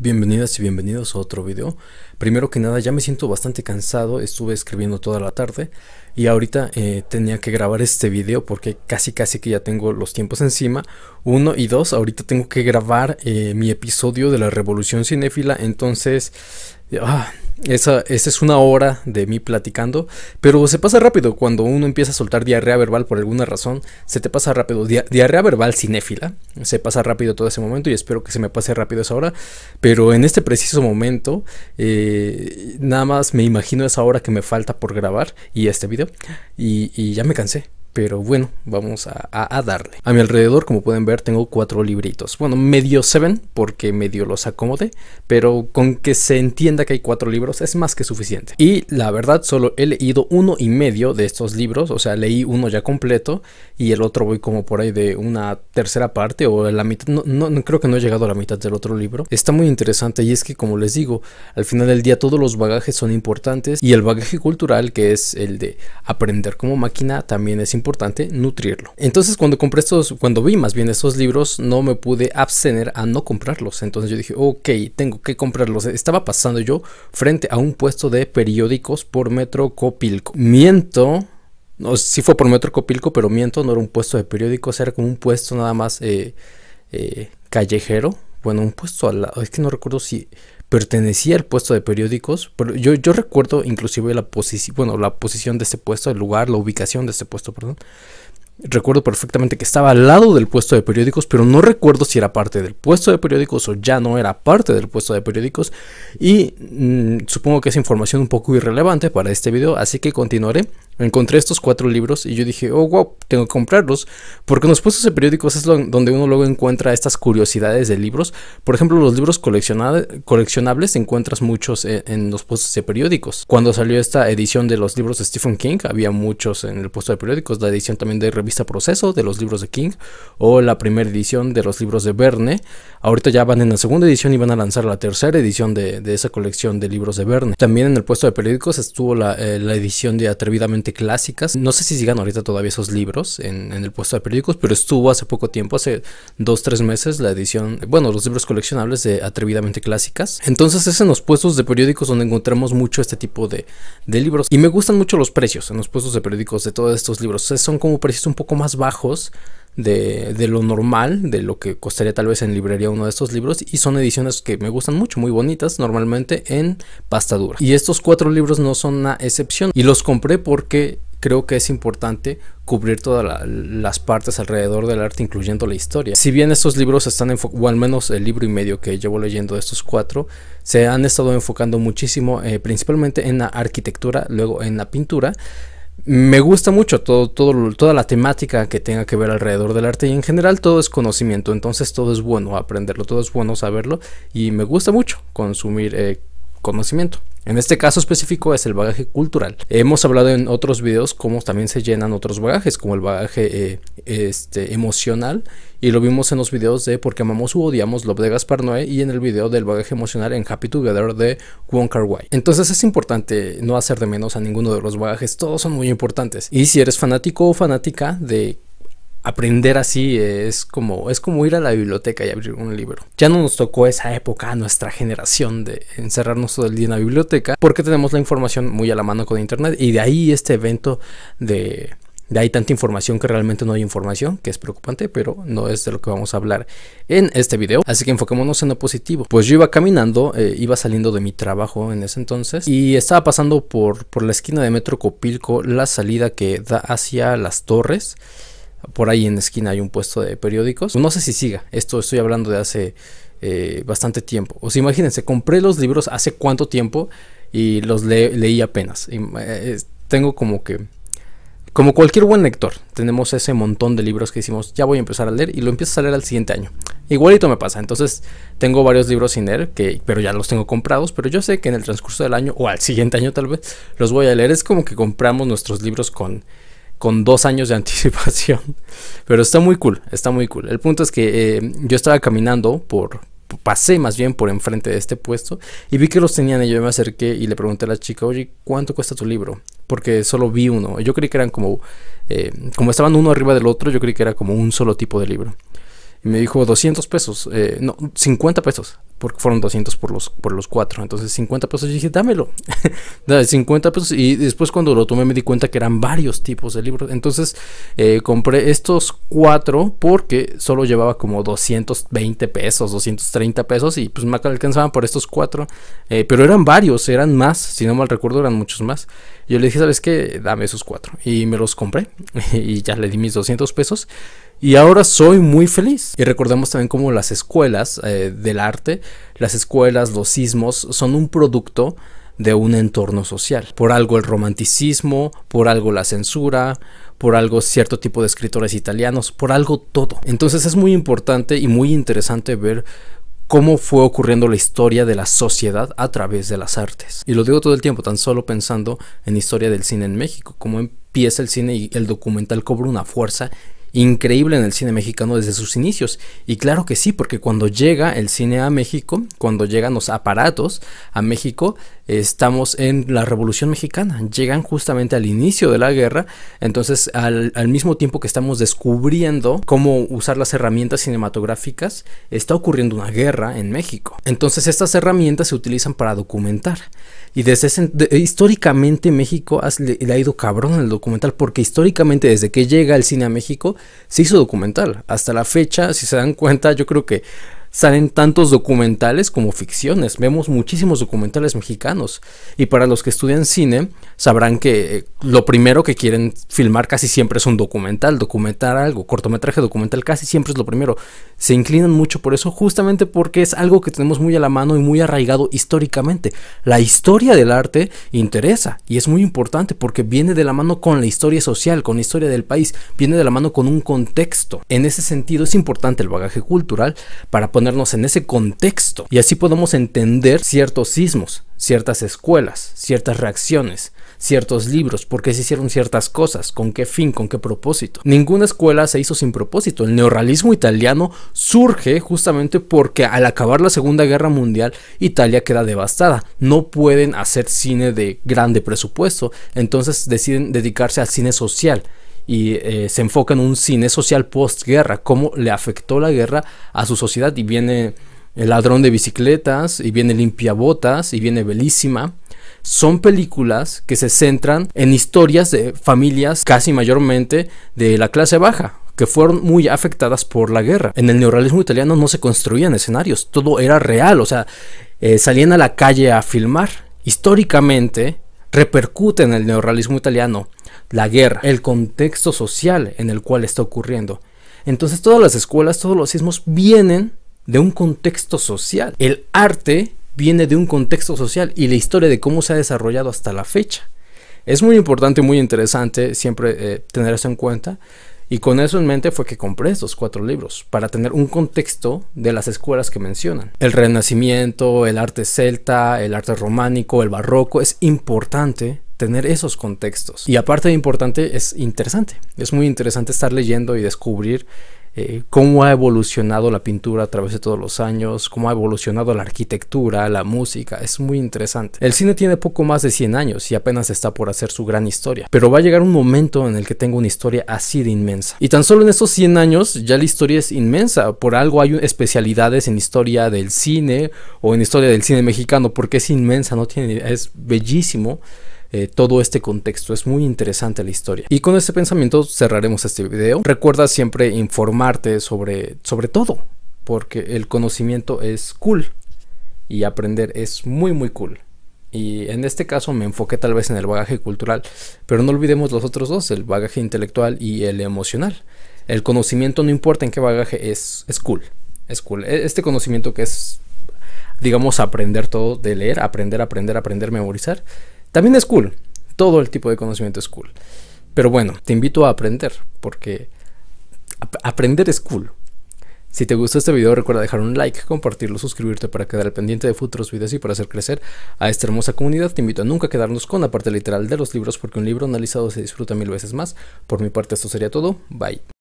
Bienvenidas y bienvenidos a otro video. Primero que nada ya me siento bastante cansado, estuve escribiendo toda la tarde y ahorita eh, tenía que grabar este video porque casi casi que ya tengo los tiempos encima. Uno y dos, ahorita tengo que grabar eh, mi episodio de la revolución cinéfila, entonces Ah, esa, es una hora de mí platicando, pero se pasa rápido cuando uno empieza a soltar diarrea verbal por alguna razón, se te pasa rápido. diarrea verbal cinéfila, se pasa rápido todo ese momento y espero que se me pase rápido esa hora, pero en este preciso momento, eh, nada más me imagino esa hora que me falta por grabar y este video, y ya me cansé. Pero bueno, vamos a, darle. A mi alrededor, como pueden ver, tengo cuatro libritos. Bueno, medio se porque medio los acomode. pero con que se entienda que hay cuatro libros es más que suficiente. Y la verdad, solo he leído uno y medio de estos libros, o sea, leí uno ya completo y el otro voy como por ahí de una tercera parte o la mitad. no creo que no he llegado a la mitad del otro libro. Está muy interesante y es que, como les digo, al final del día todos los bagajes son importantes y el bagaje cultural, que es el de aprender como máquina, también es importante nutrirlo. Entonces cuando compré estos, cuando vi más bien estos libros, no me pude abstener a no comprarlos. Entonces yo dije, ok, tengo que comprarlos. Estaba pasando yo frente a un puesto de periódicos por Metro Copilco. Miento. No, sí fue por Metro Copilco, pero miento, no era un puesto de periódicos, era como un puesto nada más eh, eh, callejero. Bueno, un puesto al lado, es que no recuerdo si pertenecía al puesto de periódicos, pero yo, yo recuerdo inclusive la posición, bueno, la posición de este puesto, el lugar, la ubicación de este puesto, perdón, Recuerdo perfectamente que estaba al lado del puesto de periódicos, pero no recuerdo si era parte del puesto de periódicos o ya no era parte del puesto de periódicos. Y mm, supongo que es información un poco irrelevante para este video, así que continuaré. Encontré estos cuatro libros y yo dije, oh wow, tengo que comprarlos, porque en los puestos de periódicos es donde uno luego encuentra estas curiosidades de libros. Por ejemplo, los libros coleccionables encuentras muchos e-, en los puestos de periódicos. Cuando salió esta edición de los libros de Stephen King, había muchos en el puesto de periódicos, la edición también de vista Proceso de los libros de King o la primera edición de los libros de Verne. Ahorita ya van en la segunda edición y van a lanzar la tercera edición de, esa colección de libros de Verne. También en el puesto de periódicos estuvo la, eh, edición de Atrevidamente Clásicas. No sé si sigan ahorita todavía esos libros en, el puesto de periódicos, pero estuvo hace poco tiempo, hace dos, tres meses, la edición, bueno, los libros coleccionables de Atrevidamente Clásicas. Entonces es en los puestos de periódicos donde encontramos mucho este tipo de, libros. Y me gustan mucho los precios en los puestos de periódicos de todos estos libros. son como precios un poco más bajos de, lo normal, de lo que costaría tal vez en librería uno de estos libros. Y son ediciones que me gustan mucho, muy bonitas, normalmente en pasta dura. Y estos cuatro libros no son una excepción. Y los compré porque creo que es importante cubrir todas las partes alrededor del arte, incluyendo la historia. Si bien estos libros están enfocados, o al menos el libro y medio que llevo leyendo de estos cuatro, se han estado enfocando muchísimo, eh, principalmente en la arquitectura, luego en la pintura. Me gusta mucho todo, toda la temática que tenga que ver alrededor del arte y en general todo es conocimiento, entonces todo es bueno aprenderlo, todo es bueno saberlo y me gusta mucho consumir eh, conocimiento. En este caso específico es el bagaje cultural. Hemos hablado en otros videos cómo también se llenan otros bagajes, como el bagaje eh, este, emocional, y lo vimos en los videos de porque amamos u odiamos Love de Gaspar Noé y en el video del bagaje emocional en Happy Together de Juan Kar Entonces es importante no hacer de menos a ninguno de los bagajes, todos son muy importantes. Y si eres fanático o fanática de aprender así es como, es como ir a la biblioteca y abrir un libro. Ya no nos tocó esa época a nuestra generación de encerrarnos todo el día en la biblioteca porque tenemos la información muy a la mano con internet y de ahí este evento de... De ahí tanta información que realmente no hay información, que es preocupante, pero no es de lo que vamos a hablar en este video. Así que enfoquémonos en lo positivo. Pues yo iba caminando, eh, iba saliendo de mi trabajo en ese entonces y estaba pasando por, por la esquina de Metro Copilco, la salida que da hacia las torres. Por ahí en la esquina hay un puesto de periódicos. No sé si siga, esto estoy hablando de hace eh, bastante tiempo. O sea, imagínense, compré los libros hace cuánto tiempo y los leí apenas. Eh, tengo como que... Como cualquier buen lector, tenemos ese montón de libros que decimos, ya voy a empezar a leer y lo empiezo a leer al siguiente año. Igualito me pasa, entonces tengo varios libros sin leer, que, pero ya los tengo comprados, pero yo sé que en el transcurso del año o al siguiente año tal vez los voy a leer. Es como que compramos nuestros libros con con dos años de anticipación. Pero está muy cool, está muy cool. El punto es que eh, yo estaba caminando por, pasé más bien por enfrente de este puesto y vi que los tenían y yo me acerqué y le pregunté a la chica, oye, ¿cuánto cuesta tu libro? Porque solo vi uno. Yo creí que eran como, eh, como estaban uno arriba del otro, yo creí que era como un solo tipo de libro. Y me dijo, 200 pesos, eh, no, 50 pesos porque fueron 200 por los, por los cuatro. Entonces 50 pesos, yo dije, dámelo. 50 pesos y después cuando lo tomé me di cuenta que eran varios tipos de libros. Entonces eh, compré estos cuatro porque solo llevaba como 220 pesos, 230 pesos y pues me alcanzaban por estos cuatro. Eh, pero eran varios, eran más, si no mal recuerdo eran muchos más. Yo le dije, ¿sabes qué? Dame esos cuatro. Y me los compré y ya le di mis 200 pesos. Y ahora soy muy feliz. Y recordemos también cómo las escuelas eh, del arte las escuelas, los sismos, son un producto de un entorno social. Por algo el romanticismo, por algo la censura, por algo cierto tipo de escritores italianos, por algo todo. Entonces es muy importante y muy interesante ver cómo fue ocurriendo la historia de la sociedad a través de las artes. Y lo digo todo el tiempo, tan solo pensando en historia del cine en México, cómo empieza el cine y el documental cobra una fuerza increíble en el cine mexicano desde sus inicios. Y claro que sí, porque cuando llega el cine a México, cuando llegan los aparatos a México, estamos en la Revolución Mexicana. Llegan justamente al inicio de la guerra, entonces al, mismo tiempo que estamos descubriendo cómo usar las herramientas cinematográficas, está ocurriendo una guerra en México. Entonces estas herramientas se utilizan para documentar. Y desde ese, históricamente México le, ha ido cabrón el documental, porque históricamente desde que llega el cine a México se hizo documental. Hasta la fecha, si se dan cuenta, yo creo que salen tantos documentales como ficciones. Vemos muchísimos documentales mexicanos. Y para los que estudian cine, sabrán que eh, lo primero que quieren filmar casi siempre es un documental, documentar algo, cortometraje documental casi siempre es lo primero. Se inclinan mucho por eso justamente porque es algo que tenemos muy a la mano y muy arraigado históricamente. La historia del arte interesa y es muy importante porque viene de la mano con la historia social, con la historia del país, viene de la mano con un contexto. En ese sentido es importante el bagaje cultural para poder ponernos en ese contexto y así podemos entender ciertos sismos, ciertas escuelas, ciertas reacciones, ciertos libros, por qué se hicieron ciertas cosas, con qué fin, con qué propósito. Ninguna escuela se hizo sin propósito. El neorrealismo italiano surge justamente porque al acabar la Segunda Guerra Mundial Italia queda devastada. No pueden hacer cine de grande presupuesto, entonces deciden dedicarse al cine social y eh, se enfoca en un cine social postguerra, cómo le afectó la guerra a su sociedad y viene El ladrón de bicicletas y viene Limpiabotas y viene Belísima. Son películas que se centran en historias de familias casi mayormente de la clase baja, que fueron muy afectadas por la guerra. En el neorrealismo italiano no se construían escenarios, todo era real, o sea, eh, salían a la calle a filmar. Históricamente repercute en el neorrealismo italiano la guerra, el contexto social en el cual está ocurriendo. Entonces todas las escuelas, todos los sismos vienen de un contexto social. El arte viene de un contexto social y la historia de cómo se ha desarrollado hasta la fecha. Es muy importante, muy interesante siempre eh, tener eso en cuenta. Y con eso en mente fue que compré estos cuatro libros, para tener un contexto de las escuelas que mencionan. El Renacimiento, el arte celta, el arte románico, el barroco, es importante tener esos contextos. Y aparte de importante, es interesante. Es muy interesante estar leyendo y descubrir eh, cómo ha evolucionado la pintura a través de todos los años, cómo ha evolucionado la arquitectura, la música, es muy interesante. El cine tiene poco más de 100 años y apenas está por hacer su gran historia, pero va a llegar un momento en el que tenga una historia así de inmensa. Y tan solo en estos 100 años ya la historia es inmensa, por algo hay especialidades en historia del cine o en historia del cine mexicano, porque es inmensa, no tiene, es bellísimo eh, todo este contexto. Es muy interesante la historia. Y con este pensamiento cerraremos este video. Recuerda siempre informarte sobre, sobre todo, porque el conocimiento es cool y aprender es muy muy cool. Y en este caso me enfoqué tal vez en el bagaje cultural, pero no olvidemos los otros dos, el bagaje intelectual y el emocional. El conocimiento no importa en qué bagaje es, es cool. Es cool. E, este conocimiento que es, digamos, aprender todo de leer, aprender, aprender, aprender, memorizar también es cool, todo el tipo de conocimiento es cool. Pero bueno, te invito a aprender, porque aprender es cool. Si te gustó este video, recuerda dejar un like, compartirlo, suscribirte para quedar al pendiente de futuros videos y para hacer crecer a esta hermosa comunidad. Te invito a nunca quedarnos con la parte literal de los libros, porque un libro analizado se disfruta mil veces más. Por mi parte, esto sería todo. Bye.